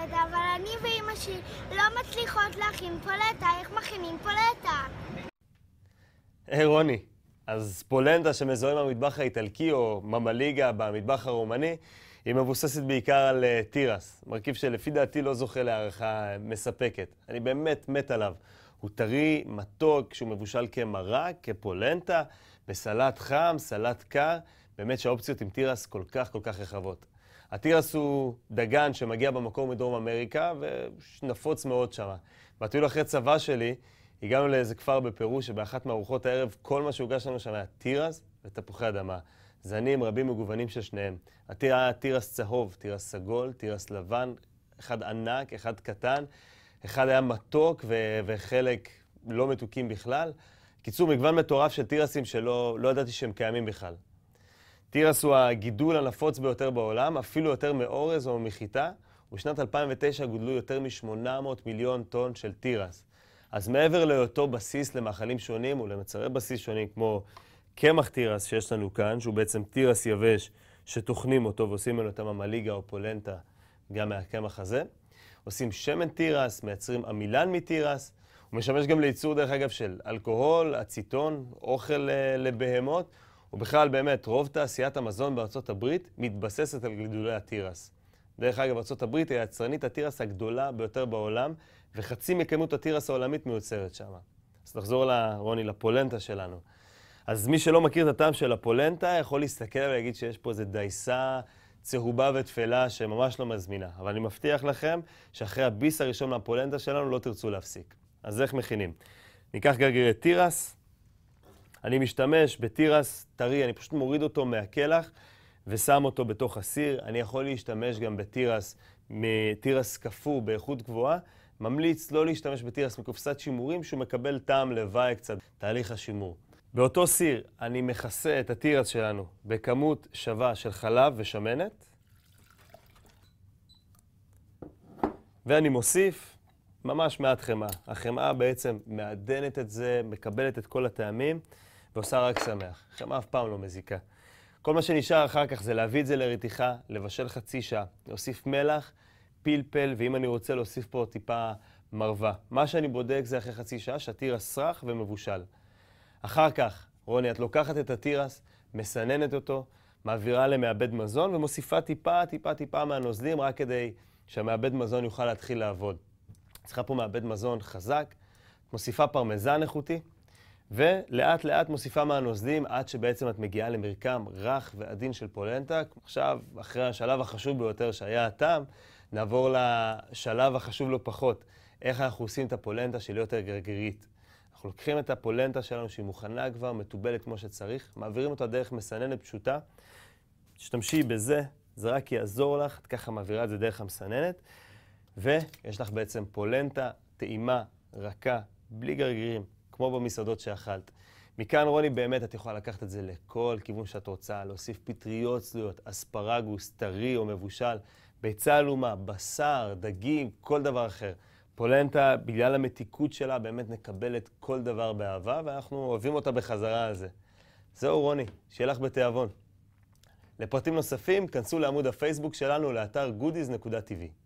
פולטה, אבל אני ואימא שלי לא מצליחות להכין פולטה. איך מכינים פולטה? היי hey, רוני, אז פולנטה שמזוהה עם המטבח האיטלקי או ממליגה במטבח הרומני, היא מבוססת בעיקר על uh, תירס, מרכיב שלפי דעתי לא זוכה להערכה אה, מספקת. אני באמת מת עליו. הוא טרי, מתוק, שהוא מבושל כמרק, כפולנטה, בסלט חם, סלט קר. באמת שהאופציות עם תירס כל כך כל כך רחבות. התירס הוא דגן שמגיע במקור מדרום אמריקה, ונפוץ מאוד שם. בטיול אחרי צבא שלי, הגענו לאיזה כפר בפרו, שבאחת מארוחות הערב כל מה שהוגש לנו שם היה תירס ותפוחי אדמה. זנים רבים מגוונים של שניהם. היה תירס צהוב, תירס סגול, תירס לבן, אחד ענק, אחד קטן, אחד היה מתוק ו- וחלק לא מתוקים בכלל. קיצור, מגוון מטורף של תירסים שלא לא ידעתי שהם קיימים בכלל. תירס הוא הגידול הנפוץ ביותר בעולם, אפילו יותר מאורז או מחיטה. ובשנת 2009 גודלו יותר מ-800 מיליון טון של תירס. אז מעבר להיותו בסיס למאכלים שונים ולמצרי בסיס שונים, כמו קמח תירס שיש לנו כאן, שהוא בעצם תירס יבש שטוחנים אותו ועושים ממנו את הממליגה או פולנטה גם מהקמח הזה, עושים שמן תירס, מייצרים עמילן מתירס, הוא משמש גם לייצור, דרך אגב, של אלכוהול, אציטון, אוכל אה, לבהמות. ובכלל באמת, רוב תעשיית המזון בארצות הברית מתבססת על גידולי התירס. דרך אגב, ארצות הברית היא היצרנית התירס הגדולה ביותר בעולם, וחצי מכמות התירס העולמית מיוצרת שם. אז נחזור, לרוני, לפולנטה שלנו. אז מי שלא מכיר את הטעם של הפולנטה, יכול להסתכל ולהגיד שיש פה איזו דייסה צהובה ותפלה שממש לא מזמינה. אבל אני מבטיח לכם שאחרי הביס הראשון מהפולנטה שלנו לא תרצו להפסיק. אז איך מכינים? ניקח גרגירי תירס, אני משתמש בתירס טרי, אני פשוט מוריד אותו מהקלח ושם אותו בתוך הסיר. אני יכול להשתמש גם בתירס, מתירס קפוא באיכות גבוהה. ממליץ לא להשתמש בתירס מקופסת שימורים, שהוא מקבל טעם לוואי קצת, תהליך השימור. באותו סיר אני מכסה את התירס שלנו בכמות שווה של חלב ושמנת, ואני מוסיף ממש מעט חמאה. החמאה בעצם מעדנת את זה, מקבלת את כל הטעמים. ועושה רק שמח. חמאה אף פעם לא מזיקה. כל מה שנשאר אחר כך זה להביא את זה לרתיחה, לבשל חצי שעה, להוסיף מלח, פלפל, ואם אני רוצה להוסיף פה טיפה מרווה. מה שאני בודק זה אחרי חצי שעה שהתירס סרח ומבושל. אחר כך, רוני, את לוקחת את התירס, מסננת אותו, מעבירה למעבד מזון ומוסיפה טיפה, טיפה, טיפה מהנוזלים רק כדי שהמעבד מזון יוכל להתחיל לעבוד. צריכה פה מעבד מזון חזק, מוסיפה פרמזן איכותי, ולאט לאט מוסיפה מהנוזלים עד שבעצם את מגיעה למרקם רך ועדין של פולנטה. עכשיו, אחרי השלב החשוב ביותר שהיה הטעם, נעבור לשלב החשוב לא פחות, איך אנחנו עושים את הפולנטה שלי יותר גרגירית. אנחנו לוקחים את הפולנטה שלנו שהיא מוכנה כבר, מתובלת כמו שצריך, מעבירים אותה דרך מסננת פשוטה. תשתמשי בזה, זה רק יעזור לך, את ככה מעבירה את זה דרך המסננת, ויש לך בעצם פולנטה טעימה, רכה, בלי גרגירים. כמו במסעדות שאכלת. מכאן, רוני, באמת את יכולה לקחת את זה לכל כיוון שאת רוצה, להוסיף פטריות צלויות, אספרגוס, טרי או מבושל, ביצה עלומה, בשר, דגים, כל דבר אחר. פולנטה, בגלל המתיקות שלה, באמת מקבלת כל דבר באהבה, ואנחנו אוהבים אותה בחזרה על זה. זהו, רוני, שיהיה לך בתיאבון. לפרטים נוספים, כנסו לעמוד הפייסבוק שלנו, לאתר goodies.tv.